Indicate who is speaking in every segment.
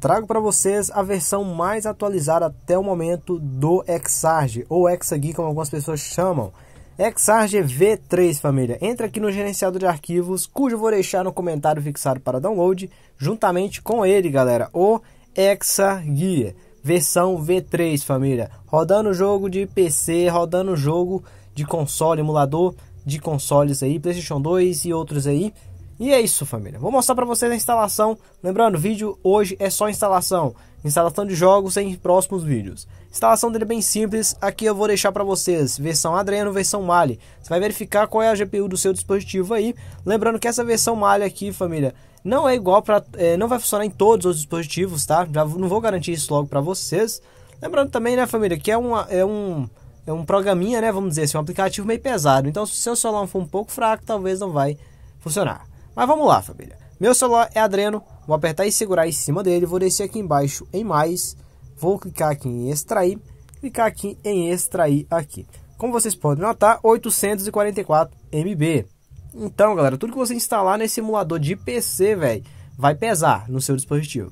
Speaker 1: trago para vocês a versão mais atualizada até o momento do Exarge, ou Exagui, como algumas pessoas chamam. Exarge V3, família. Entra aqui no gerenciador de arquivos, cujo vou deixar no comentário fixado para download, juntamente com ele, galera, o Exagui, versão V3, família. Rodando jogo de PC, rodando jogo de console, emulador de consoles aí, PlayStation 2 e outros aí. E é isso, família. Vou mostrar para vocês a instalação. Lembrando, o vídeo hoje é só instalação. Instalação de jogos em próximos vídeos. Instalação dele é bem simples. Aqui eu vou deixar para vocês versão Adreno, versão Mali. Você vai verificar qual é a GPU do seu dispositivo aí. Lembrando que essa versão Mali aqui, família, não é igual para, é, eh, não vai funcionar em todos os dispositivos, tá? Já não vou garantir isso logo para vocês. Lembrando também, né, família, que é, um é um é um programinha, né, vamos dizer assim, um aplicativo meio pesado. Então, se o seu celular for um pouco fraco, talvez não vai funcionar. Mas vamos lá, família. Meu celular é Adreno, vou apertar e segurar em cima dele, vou descer aqui embaixo em mais, vou clicar aqui em extrair, clicar aqui em extrair aqui. Como vocês podem notar, 844 MB. Então, galera, tudo que você instalar nesse emulador de PC, velho, vai pesar no seu dispositivo.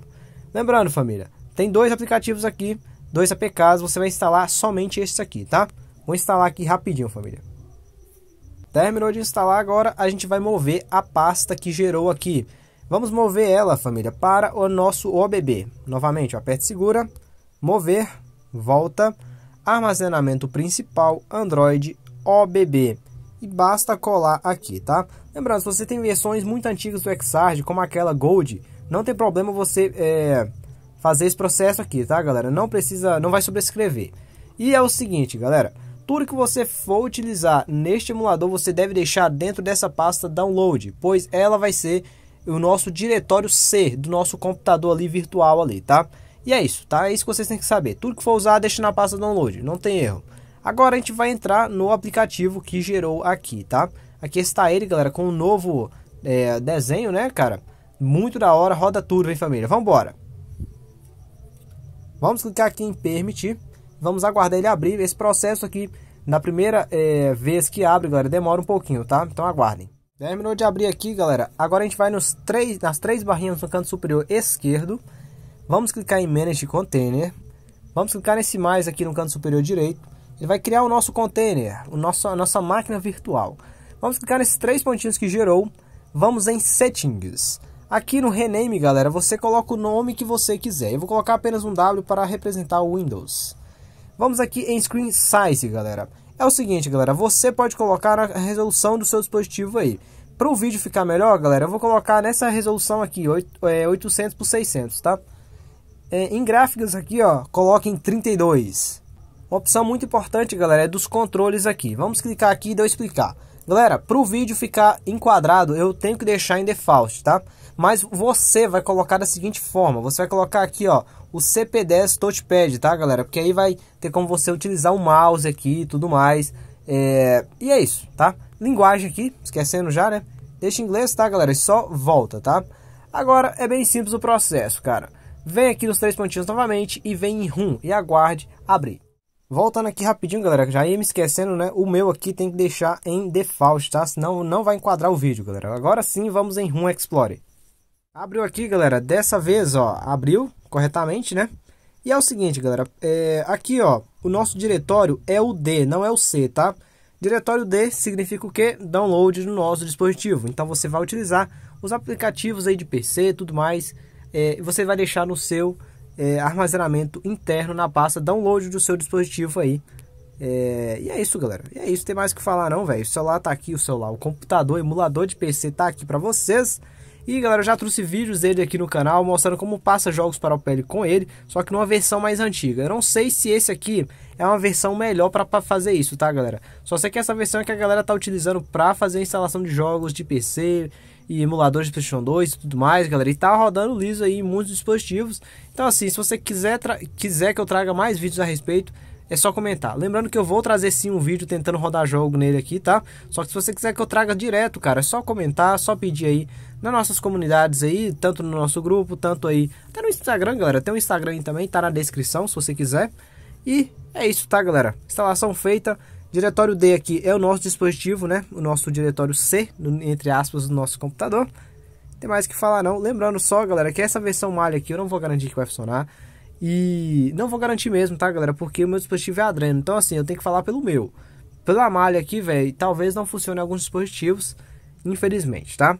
Speaker 1: Lembrando, família, tem dois aplicativos aqui, dois APKs, você vai instalar somente esse aqui, tá? Vou instalar aqui rapidinho, família. Terminou de instalar agora, a gente vai mover a pasta que gerou aqui. Vamos mover ela, família, para o nosso OBB. Novamente, aperta e segura, mover, volta, armazenamento principal, Android, OBB. E basta colar aqui, tá? Lembrando, se você tem versões muito antigas do Xard, como aquela Gold, não tem problema você é, fazer esse processo aqui, tá, galera? Não precisa, não vai sobrescrever. E é o seguinte, galera... Tudo que você for utilizar neste emulador, você deve deixar dentro dessa pasta download, pois ela vai ser o nosso diretório C do nosso computador ali virtual ali, tá? E é isso, tá? É isso que vocês têm que saber. Tudo que for usar, deixa na pasta download, não tem erro. Agora a gente vai entrar no aplicativo que gerou aqui, tá? Aqui está ele, galera, com um novo é, desenho, né, cara? Muito da hora, roda tudo, hein, família? Vambora! Vamos clicar aqui em permitir. Vamos aguardar ele abrir. Esse processo aqui, na primeira é, vez que abre, galera, demora um pouquinho, tá? Então aguardem. Terminou de abrir aqui, galera. Agora a gente vai nos três, nas três barrinhas no canto superior esquerdo. Vamos clicar em Manage Container. Vamos clicar nesse mais aqui no canto superior direito. Ele vai criar o nosso container, o nosso, a nossa máquina virtual. Vamos clicar nesses três pontinhos que gerou. Vamos em Settings. Aqui no Rename, galera, você coloca o nome que você quiser. Eu vou colocar apenas um W para representar o Windows. Vamos aqui em Screen Size, galera. É o seguinte, galera, você pode colocar a resolução do seu dispositivo aí. Para o vídeo ficar melhor, galera, eu vou colocar nessa resolução aqui, 800 é, por 600, tá? É, em gráficos aqui, ó, coloque em 32. Uma opção muito importante, galera, é dos controles aqui. Vamos clicar aqui e eu explicar. Galera, para o vídeo ficar enquadrado, eu tenho que deixar em default, tá? Mas você vai colocar da seguinte forma, você vai colocar aqui, ó, o CP10 Touchpad, tá, galera? Porque aí vai ter como você utilizar o mouse aqui e tudo mais. É... E é isso, tá? Linguagem aqui, esquecendo já, né? Deixa em inglês, tá, galera? E só volta, tá? Agora, é bem simples o processo, cara. Vem aqui nos três pontinhos novamente e vem em RUM e aguarde abrir. Voltando aqui rapidinho, galera, já ia me esquecendo, né? O meu aqui tem que deixar em default, tá? Senão não vai enquadrar o vídeo, galera. Agora sim, vamos em RUM Explorer. Abriu aqui, galera. Dessa vez, ó, abriu corretamente, né? E é o seguinte, galera. É, aqui, ó, o nosso diretório é o D, não é o C, tá? Diretório D significa o quê? Download no nosso dispositivo. Então, você vai utilizar os aplicativos aí de PC tudo mais. É, você vai deixar no seu é, armazenamento interno na pasta download do seu dispositivo aí. É, e é isso, galera. E é isso, tem mais o que falar não, velho. O celular tá aqui, o celular, o computador, o emulador de PC tá aqui pra vocês. E galera, eu já trouxe vídeos dele aqui no canal mostrando como passa jogos para o PL com ele, só que numa versão mais antiga. Eu não sei se esse aqui é uma versão melhor para fazer isso, tá galera? Só sei que essa versão é que a galera tá utilizando para fazer a instalação de jogos de PC e emuladores de PlayStation 2 e tudo mais, galera. E tá rodando liso aí em muitos dispositivos. Então assim, se você quiser, quiser que eu traga mais vídeos a respeito, é só comentar. Lembrando que eu vou trazer sim um vídeo tentando rodar jogo nele aqui, tá? Só que se você quiser que eu traga direto, cara, é só comentar, só pedir aí nas nossas comunidades aí, tanto no nosso grupo, tanto aí, até no Instagram, galera. Tem o um Instagram aí também, tá na descrição, se você quiser. E é isso, tá, galera? Instalação feita. Diretório D aqui é o nosso dispositivo, né? O nosso diretório C, entre aspas, do nosso computador. Tem mais que falar não. Lembrando só, galera, que essa versão malha aqui eu não vou garantir que vai funcionar. E não vou garantir mesmo, tá, galera? Porque o meu dispositivo é Adreno. Então, assim, eu tenho que falar pelo meu. Pela malha aqui, velho, talvez não funcione alguns dispositivos, infelizmente, tá?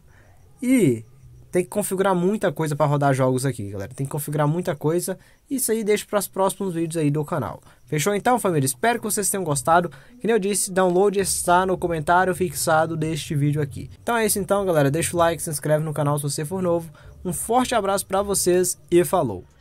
Speaker 1: E tem que configurar muita coisa para rodar jogos aqui, galera. Tem que configurar muita coisa. Isso aí deixa para os próximos vídeos aí do canal. Fechou então, família? Espero que vocês tenham gostado. Que nem eu disse, download está no comentário fixado deste vídeo aqui. Então é isso então, galera. Deixa o like, se inscreve no canal se você for novo. Um forte abraço para vocês e falou!